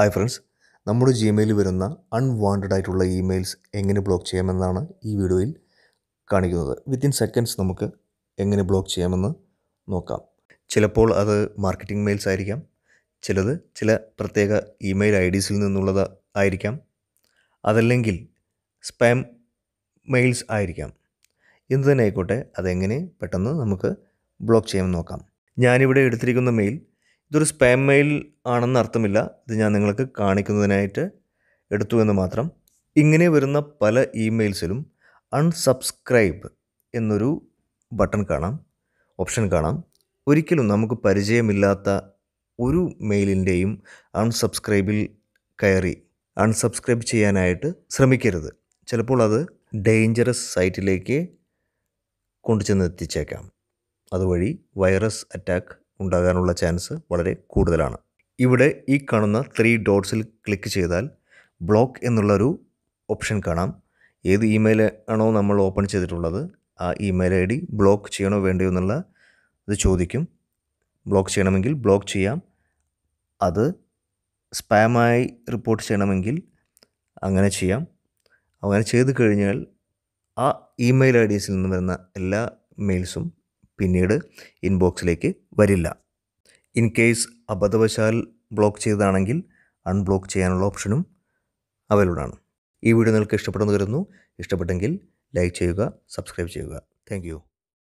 hi friends നമ്മുടെ Gmail വരുന്ന unwanted ആയിട്ടുള്ള ഇമെയിൽസ് എങ്ങനെ ബ്ലോക്ക് ചെയ്യാമെന്നാണ് ഈ വീഡിയോയിൽ കാണിക്കുന്നത് വിത്തിൻ സെക്കൻഡ്സ് നമുക്ക് എങ്ങനെ ബ്ലോക്ക് ചെയ്യാമെന്ന് നോക്കാം ചിലപ്പോൾ അത് മാർക്കറ്റിംഗ് മെയിൽസ് ആയിരിക്കാം ചിലത് ചില പ്രത്യേക ഇമെയിൽ ഐ ഡിസിൽ നിന്നുള്ളത് ആയിരിക്കാം അതല്ലെങ്കിൽ സ്പാം മെയിൽസ് ആയിരിക്കാം എന്തു തന്നെ ആയിക്കോട്ടെ അതെങ്ങനെ പെട്ടെന്ന് നമുക്ക് ബ്ലോക്ക് ചെയ്യാമെന്ന് നോക്കാം ഞാനിവിടെ എടുത്തിരിക്കുന്ന മെയിൽ ഇതൊരു സ്പാം മെയിൽ ആണെന്ന് അർത്ഥമില്ല ഇത് ഞാൻ നിങ്ങൾക്ക് കാണിക്കുന്നതിനായിട്ട് എടുത്തു എന്ന് മാത്രം ഇങ്ങനെ വരുന്ന പല ഇമെയിൽസിലും അൺസബ്സ്ക്രൈബ് എന്നൊരു ബട്ടൺ കാണാം ഓപ്ഷൻ കാണാം ഒരിക്കലും നമുക്ക് പരിചയമില്ലാത്ത ഒരു മെയിലിൻ്റെയും അൺസബ്സ്ക്രൈബിൽ കയറി അൺസബ്സ്ക്രൈബ് ചെയ്യാനായിട്ട് ശ്രമിക്കരുത് ചിലപ്പോൾ അത് ഡേഞ്ചറസ് സൈറ്റിലേക്ക് കൊണ്ടുചെന്ന് എത്തിച്ചേക്കാം അതുവഴി വൈറസ് അറ്റാക്ക് ഉണ്ടാകാനുള്ള ചാൻസ് വളരെ കൂടുതലാണ് ഇവിടെ ഈ കാണുന്ന ത്രീ ഡോട്ട്സിൽ ക്ലിക്ക് ചെയ്താൽ ബ്ലോക്ക് എന്നുള്ളൊരു ഓപ്ഷൻ കാണാം ഏത് ഇമെയിൽ ആണോ നമ്മൾ ഓപ്പൺ ചെയ്തിട്ടുള്ളത് ആ ഇമെയിൽ ഐ ഡി ബ്ലോക്ക് ചെയ്യണോ വേണ്ടയോ എന്നുള്ള ഇത് ചോദിക്കും ബ്ലോക്ക് ചെയ്യണമെങ്കിൽ ബ്ലോക്ക് ചെയ്യാം അത് സ്പാമായി റിപ്പോർട്ട് ചെയ്യണമെങ്കിൽ അങ്ങനെ ചെയ്യാം അങ്ങനെ ചെയ്ത് കഴിഞ്ഞാൽ ആ ഇമെയിൽ ഐ ഡിസിൽ നിന്ന് വരുന്ന എല്ലാ മെയിൽസും പിന്നീട് ഇൻബോക്സിലേക്ക് വരില്ല ഇൻ കേസ് അബദ്ധവശാൽ ബ്ലോക്ക് ചെയ്തതാണെങ്കിൽ അൺബ്ലോക്ക് ചെയ്യാനുള്ള ഓപ്ഷനും അവൈലബിളാണ് ഈ വീഡിയോ നിങ്ങൾക്ക് ഇഷ്ടപ്പെടുന്നു കരുതുന്നു ഇഷ്ടപ്പെട്ടെങ്കിൽ ലൈക്ക് ചെയ്യുക സബ്സ്ക്രൈബ് ചെയ്യുക താങ്ക്